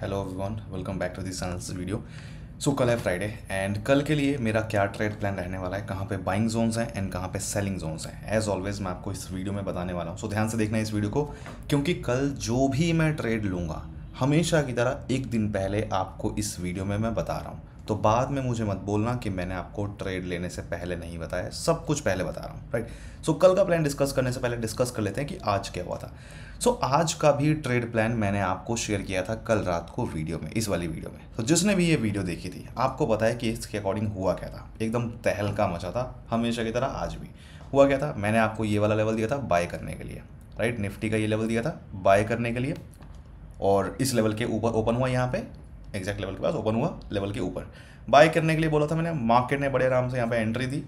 hello everyone welcome back to this channel video so कल है Friday and कल के लिए मेरा क्या ट्रेड प्लान रहने वाला है कहाँ पे बाइंग जोन्स हैं एंड कहाँ पे सेलिंग जोन्स हैं एज ऑलवेज मैं आपको इस वीडियो में बताने वाला हूँ सो so, ध्यान से देखना इस वीडियो को क्योंकि कल जो भी मैं ट्रेड लूँगा हमेशा की तरह एक दिन पहले आपको इस वीडियो में मैं बता रहा हूँ तो बाद में मुझे मत बोलना कि मैंने आपको ट्रेड लेने से पहले नहीं बताया सब कुछ पहले बता रहा हूँ राइट सो कल का प्लान डिस्कस करने से पहले डिस्कस कर लेते हैं कि आज क्या हुआ था सो so, आज का भी ट्रेड प्लान मैंने आपको शेयर किया था कल रात को वीडियो में इस वाली वीडियो में तो so, जिसने भी ये वीडियो देखी थी आपको पता है कि इसके अकॉर्डिंग हुआ क्या था एकदम तहलका मचा था हमेशा की तरह आज भी हुआ क्या था मैंने आपको ये वाला लेवल दिया था बाय करने के लिए राइट निफ्टी का ये लेवल दिया था बाय करने के लिए और इस लेवल के ऊपर ओपन हुआ यहाँ पे एग्जैक्ट लेवल के पास ओपन हुआ लेवल के ऊपर बाय करने के लिए बोला था मैंने मार्केट ने बड़े आराम से यहाँ पे एंट्री दी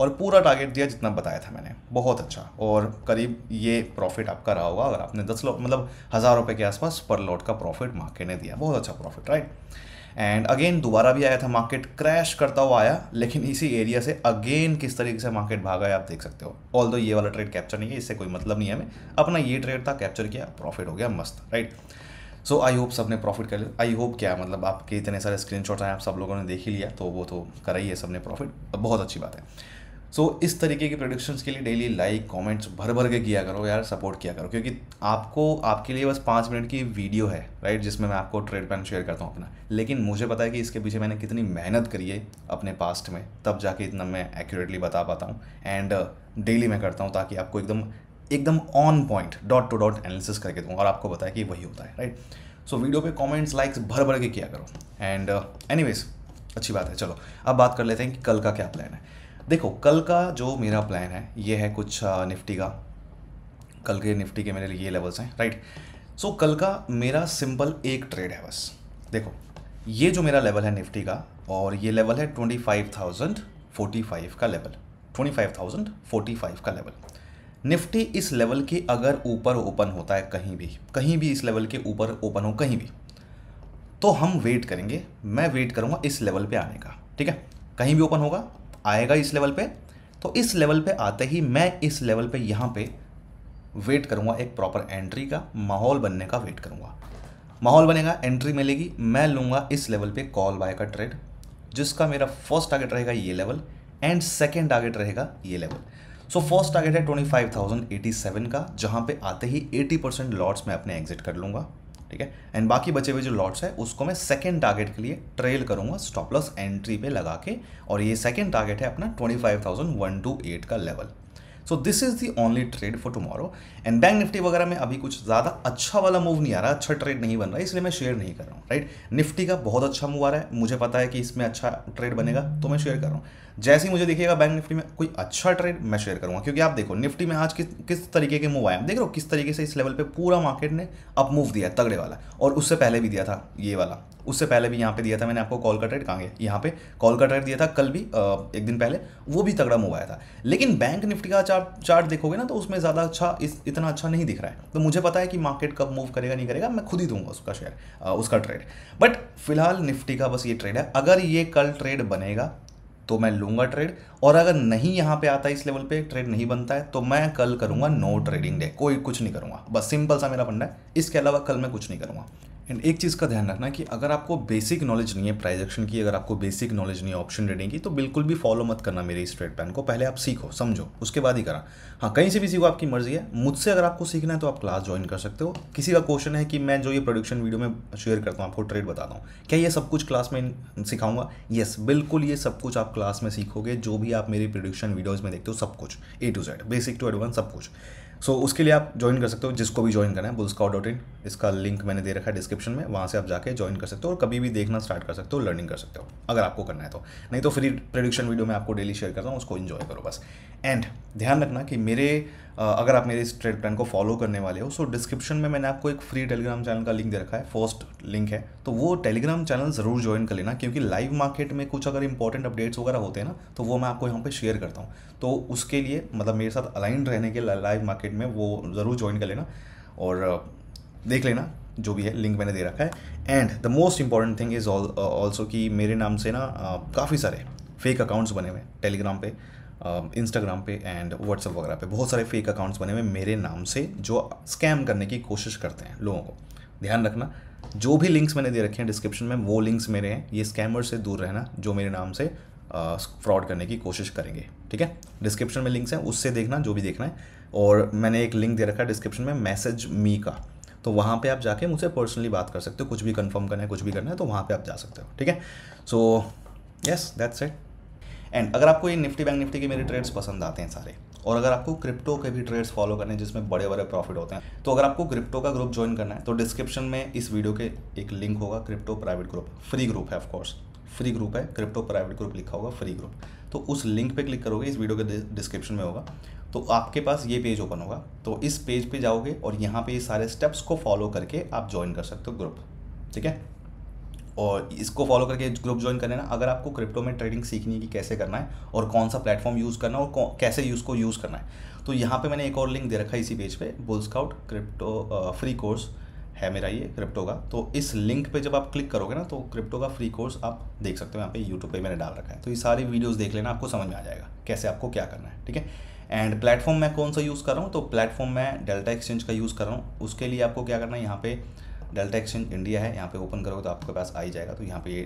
और पूरा टारगेट दिया जितना बताया था मैंने बहुत अच्छा और करीब ये प्रॉफिट आपका रहा होगा अगर आपने दस लो मतलब हज़ार रुपये के आसपास पर लॉट का प्रॉफिट मार्केट ने दिया बहुत अच्छा प्रॉफिट राइट एंड अगेन दोबारा भी आया था मार्केट क्रैश करता हुआ आया लेकिन इसी एरिया से अगेन किस तरीके से मार्केट भागा है आप देख सकते हो ऑल दो ये वाला ट्रेड कैप्चर नहीं है इससे कोई मतलब नहीं है हमें अपना ये ट्रेड था कैप्चर किया प्रॉफिट हो गया मस्त राइट सो आई होप सब ने प्रॉफिट कर लिया आई होप क्या मतलब आपके इतने सारे स्क्रीन आए आप सब लोगों ने देख ही लिया तो वो तो करा ही है सब ने प्रॉफिट बहुत अच्छी बात है सो so, इस तरीके की प्रोडिक्शंस के लिए डेली लाइक कमेंट्स भर भर के किया करो यार सपोर्ट किया करो क्योंकि आपको आपके लिए बस पाँच मिनट की वीडियो है राइट जिसमें मैं आपको ट्रेड पैन शेयर करता हूँ अपना लेकिन मुझे पता है कि इसके पीछे मैंने कितनी मेहनत करी है अपने पास्ट में तब जाके इतना मैं एक्यूरेटली बता पाता हूँ एंड डेली uh, मैं करता हूँ ताकि आपको एकदम एकदम on point dot to dot analysis करके दूँ और आपको बताया कि वही होता है राइट सो so, वीडियो पे कमेंट्स लाइक्स भर भर के किया करो एंड एनीवेज uh, अच्छी बात है चलो अब बात कर लेते हैं कि कल का क्या प्लान है देखो कल का जो मेरा प्लान है ये है कुछ uh, निफ्टी का कल के निफ्टी के मेरे ये लेवल्स हैं राइट सो कल का मेरा सिंपल एक ट्रेड है बस देखो ये जो मेरा लेवल है निफ्टी का और ये लेवल है twenty five thousand forty five का level twenty five thousand forty five का लेवल निफ्टी इस लेवल के अगर ऊपर ओपन होता है कहीं भी कहीं भी इस लेवल के ऊपर ओपन हो कहीं भी तो हम वेट करेंगे मैं वेट करूँगा इस लेवल पे आने का ठीक है कहीं भी ओपन होगा आएगा इस लेवल पे तो इस लेवल पे आते ही मैं इस लेवल पे यहाँ पे वेट करूँगा एक प्रॉपर एंट्री का माहौल बनने का वेट करूंगा माहौल बनेगा एंट्री मिलेगी मैं लूँगा इस लेवल पे कॉल बाय का ट्रेड जिसका मेरा फर्स्ट टारगेट रहेगा ये लेवल एंड सेकेंड टारगेट रहेगा ये लेवल सो फर्स्ट टारगेट है twenty five thousand eighty seven का जहां पे आते ही एटी परसेंट लॉट्स में अपने एग्जिट कर लूंगा ठीक है एंड बाकी बचे हुए जो लॉट्स है उसको मैं सेकेंड टारगेट के लिए ट्रेल करूंगा स्टॉप लॉस एंट्री पे लगा के और ये सेकेंड टारगेट है अपना twenty five thousand one two eight का लेवल so this is the only trade for tomorrow and bank Nifty वगैरह में अभी कुछ ज़्यादा अच्छा वाला मूव नहीं आ रहा अच्छा ट्रेड नहीं बन रहा है इसलिए मैं शेयर नहीं कर रहा हूँ राइट निफ्टी का बहुत अच्छा मूव आ रहा है मुझे पता है कि इसमें अच्छा ट्रेड बनेगा तो मैं शेयर कर रहा हूँ जैसे ही मुझे दिखेगा बैंक निफ्टी में कोई अच्छा ट्रेड मैं शेयर करूंगा क्योंकि आप देखो निफ्टी में आज किस किस तरीके के मूव आए देख रहे हो किस तरीके से इस लेवल पे पूरा मार्केट ने अप मूव दिया है तगड़े वाला और उससे पहले भी दिया था ये वाला उससे पहले भी यहाँ पे दिया था मैंने आपको कॉल का ट्रेड कहाँ यहाँ पे कॉल का ट्रेड दिया था कल भी एक दिन पहले वो भी तगड़ा मूव आया था लेकिन बैंक निफ्टी का चार्ट चार्ट देखोगे ना तो उसमें ज़्यादा अच्छा इस इतना अच्छा नहीं दिख रहा है तो मुझे पता है कि मार्केट कब मूव करेगा नहीं करेगा मैं खुद ही दूंगा उसका शेयर उसका ट्रेड बट फिलहाल निफ्टी का बस ये ट्रेड है अगर ये कल ट्रेड बनेगा तो मैं लूंगा ट्रेड और अगर नहीं यहां पे आता इस लेवल पे ट्रेड नहीं बनता है तो मैं कल करूंगा नो ट्रेडिंग डे कोई कुछ नहीं करूंगा बस सिंपल सा मेरा फंडा है इसके अलावा कल मैं कुछ नहीं करूंगा एंड एक चीज़ का ध्यान रखना कि अगर आपको बेसिक नॉलेज नहीं है प्राइजेक्शन की अगर आपको बेसिक नॉलेज नहीं है ऑप्शन ट्रेडिंग की तो बिल्कुल भी फॉलो मत करना मेरे इस ट्रेड प्लान को पहले आप सीखो समझो उसके बाद ही करा हाँ कहीं से भी सीखो आपकी मर्जी है मुझसे अगर आपको सीखना है तो आप क्लास ज्वाइन कर सकते हो किसी का क्वेश्चन है कि मैं जो ये प्रोडक्शन वीडियो में शेयर करता हूँ आपको ट्रेड बताता हूँ क्या ये सब कुछ क्लास में सिखाऊंगा येस बिल्कुल ये सब कुछ आप क्लास में सीखोगे जो भी आप मेरी प्रोडक्शन वीडियोज़ में देखते हो सब कुछ A to Z basic to advance सब कुछ सो so, उसके लिए आप ज्वाइन कर सकते हो जिसको भी ज्वाइन करना है बुल स्काउट डॉट इन इसका लिंक मैंने दे रखा है डिस्क्रिप्शन में वहाँ से आप जाके ज्वाइन कर सकते हो और कभी भी देखना स्टार्ट कर सकते हो लर्निंग कर सकते हो अगर आपको करना है तो नहीं तो फ्री प्रोडिक्शन वीडियो मैं आपको डेली शेयर करता हूँ उसको इन्जॉय करो बस एंड ध्यान रखना कि मेरे अगर आप मेरे इस ट्रेड प्लान को फॉलो करने वाले हो सो डिस्क्रिप्शन में मैंने आपको एक फ्री टेलीग्राम चैनल का लिंक दे रखा है फर्स्ट लिंक है तो वो टेलीग्राम चैनल ज़रूर ज्वाइन कर लेना क्योंकि लाइव मार्केट में कुछ अगर इंपॉर्टेंट अपडेट्स वगैरह होते हैं ना तो वो मैं आपको यहाँ पर शेयर करता हूँ तो उसके लिए मतलब मेरे साथ अलाइन रहने के लाइव मार्केट टेक में वो ज़रूर ज्वाइन कर लेना और uh, देख लेना जो भी है लिंक मैंने दे रखा है and the most important thing is also कि मेरे नाम से ना uh, काफ़ी सारे फेक अकाउंट्स बने हुए टेलीग्राम पे इंस्टाग्राम uh, पे एंड व्हाट्सएप वगैरह पे बहुत सारे फेक अकाउंट्स बने हुए मेरे नाम से जो स्कैम करने की कोशिश करते हैं लोगों को ध्यान रखना जो भी लिंक्स मैंने दे रखे हैं डिस्क्रिप्शन में वो लिंक्स मेरे हैं ये स्कैमर से दूर रहना जो मेरे नाम से फ्रॉड करने की कोशिश करेंगे ठीक है डिस्क्रिप्शन में लिंक्स हैं उससे देखना जो भी देखना है और मैंने एक लिंक दे रखा है डिस्क्रिप्शन में मैसेज मी का तो वहाँ पे आप जाके मुझसे पर्सनली बात कर सकते हो कुछ भी कंफर्म करना है कुछ भी करना है तो वहाँ पे आप जा सकते हो ठीक है so yes that's it and अगर आपको ये निफ्टी बैंक निफ्टी के मेरे ट्रेड्स पसंद आते हैं सारे और अगर आपको क्रिप्टो के भी ट्रेड्स फॉलो करने हैं जिसमें बड़े बड़े प्रॉफिट होते हैं तो अगर आपको क्रिप्टो का ग्रुप ज्वाइन करना है तो डिस्क्रिप्शन में इस वीडियो के एक लिंक होगा crypto private group free group है ऑफकोर्स फ्री ग्रुप है क्रिप्टो प्राइवेट ग्रुप लिखा होगा फ्री ग्रुप तो उस लिंक पे क्लिक करोगे इस वीडियो के डिस्क्रिप्शन में होगा तो आपके पास ये पेज ओपन होगा तो इस पेज पे जाओगे और यहाँ पे ये सारे स्टेप्स को फॉलो करके आप ज्वाइन कर सकते हो ग्रुप ठीक है और इसको फॉलो करके ग्रुप ज्वाइन कर लेना अगर आपको क्रिप्टो में ट्रेडिंग सीखनी है कि कैसे करना है और कौन सा प्लेटफॉर्म यूज़ करना है और कैसे यूज़ को यूज़ करना है तो यहाँ पे मैंने एक और लिंक दे रखा है इसी पेज पे Bull Scout crypto free course है मेरा ये क्रिप्टो का तो इस लिंक पे जब आप क्लिक करोगे ना तो क्रिप्टो का फ्री कोर्स आप देख सकते हो यहाँ पे यूट्यूब पे मैंने डाल रखा है तो ये सारी वीडियोस देख लेना आपको समझ में आ जाएगा कैसे आपको क्या करना है ठीक है एंड प्लेटफॉर्म मैं कौन सा यूज़ कर रहा हूँ तो प्लेटफॉर्म मैं डेल्टा एक्सचेंज का यूज़ कर रहा हूँ उसके लिए आपको क्या करना है यहाँ पे डेल्टा एक्सचेंज इंडिया है यहाँ पे ओपन करोगे तो आपके पास आ ही जाएगा तो यहाँ पे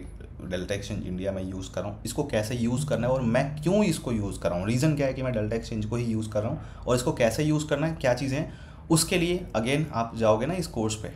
डेल्टा एक्सचेंज इंडिया मैं यूज़ कर रहा हूँ इसको कैसे यूज़ करना है और मैं क्यों इसको यूज़ कर रहा हूँ रीज़न क्या है कि मैं डेल्टा एक्सचेंज को ही यूज़ कर रहा हूँ और इसको कैसे यूज़ करना है क्या चीज़ें उसके लिए अगेन आप जाओगे ना इस कोर्स पे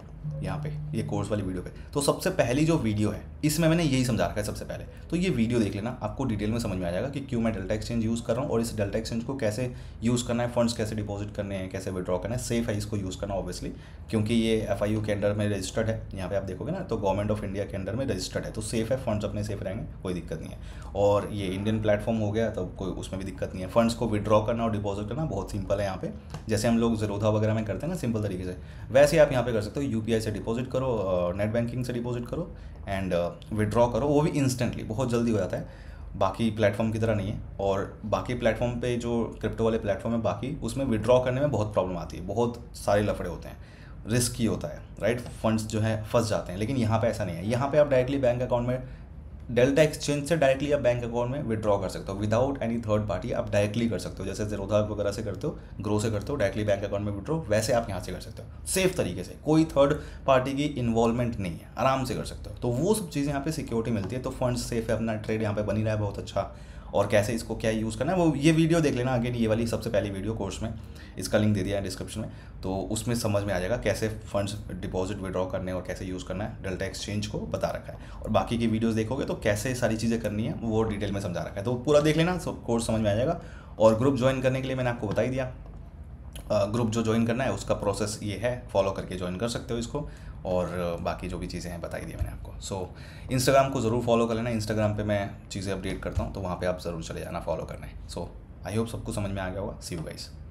यहाँ पे ये कोर्स वाली वीडियो पे तो सबसे पहली जो वीडियो है इसमें मैंने यही समझा रखा है सबसे पहले तो ये वीडियो देख लेना आपको डिटेल में समझ में आ जाएगा कि क्यों मैं डेल्टा एक्सचेंज यूज़ कर रहा हूँ और इस डेल्टा एक्सचेंज को कैसे यूज़ करना है फंड्स कैसे डिपॉजिट करने हैं कैसे विड्रॉ करना है सेफ है इसको यूज़ करना ऑब्वियसली क्योंकि ये एफ के अंडर में रजिस्टर्ड है यहाँ पर आप देखोगे ना तो गवर्नमेंट ऑफ इंडिया के अंडर में रजिस्टर्ड है तो सेफ है फंड्स अपने सेफ रहेंगे कोई दिक्कत नहीं है और ये इंडियन प्लेटफॉर्म हो गया तो कोई उसमें भी दिक्कत नहीं है फंड्स को विड्रॉ करना और डिपॉजिट करना बहुत सिंपल है यहाँ पे जैसे हम लोग जरोधा वगैरह में करते हैं ना सिंपल तरीके से वैसे आप यहाँ पे कर सकते हो यूपी से डिपॉजिट करो नेट बैंकिंग से डिपॉजिट करो एंड विड्रॉ करो वो भी इंस्टेंटली बहुत जल्दी हो जाता है बाकी प्लेटफॉर्म की तरह नहीं है और बाकी प्लेटफॉर्म पे जो क्रिप्टो वाले प्लेटफॉर्म है बाकी उसमें विड्रॉ करने में बहुत प्रॉब्लम आती है बहुत सारे लफड़े होते हैं रिस्की होता है राइट फंड्स जो है फंस जाते हैं लेकिन यहाँ पे ऐसा नहीं है यहाँ पे आप डायरेक्टली बैंक अकाउंट में डेल्टा एक्सचेंज से डायरेक्टली आप बैंक अकाउंट में विड्रॉ कर सकते हो विदाउट एनी थर्ड पार्टी आप डायरेक्टली कर सकते हो जैसे जरोधा वगैरह से करते हो ग्रो से करते हो डायरेक्टली बैंक अकाउंट में विड्रॉ वैसे आप यहाँ से कर सकते हो सेफ तरीके से कोई थर्ड पार्टी की इन्वॉल्वमेंट नहीं है आराम से कर सकते हो तो वो सब चीज़ें यहाँ पे सिक्योरिटी मिलती है तो फंड सेफ है अपना ट्रेड यहाँ पे बनी रहा है बहुत अच्छा और कैसे इसको क्या यूज़ करना है वो ये वीडियो देख लेना अगेन ये वाली सबसे पहली वीडियो कोर्स में इसका लिंक दे दिया है डिस्क्रिप्शन में तो उसमें समझ में आ जाएगा कैसे फंड्स डिपॉजिट विड्रॉ करने और कैसे यूज़ करना है डेल्टा एक्सचेंज को बता रखा है और बाकी की वीडियोज़ देखोगे तो कैसे सारी चीज़ें करनी है वो डिटेल में समझा रखा है तो पूरा देख लेना कोर्स समझ में आ जाएगा और ग्रुप ज्वाइन करने के लिए मैंने आपको बता ही दिया ग्रुप जो ज्वाइन करना है उसका प्रोसेस ये है फॉलो करके ज्वाइन कर सकते हो इसको और बाकी जो भी चीज़ें हैं बताई दी मैंने आपको सो so, इंस्टाग्राम को ज़रूर फॉलो कर लेना इंस्टाग्राम पे मैं चीज़ें अपडेट करता हूँ तो वहाँ पे आप ज़रूर चले जाना फॉलो करने सो आई होप सबको समझ में आ गया होगा सी यू गाइज़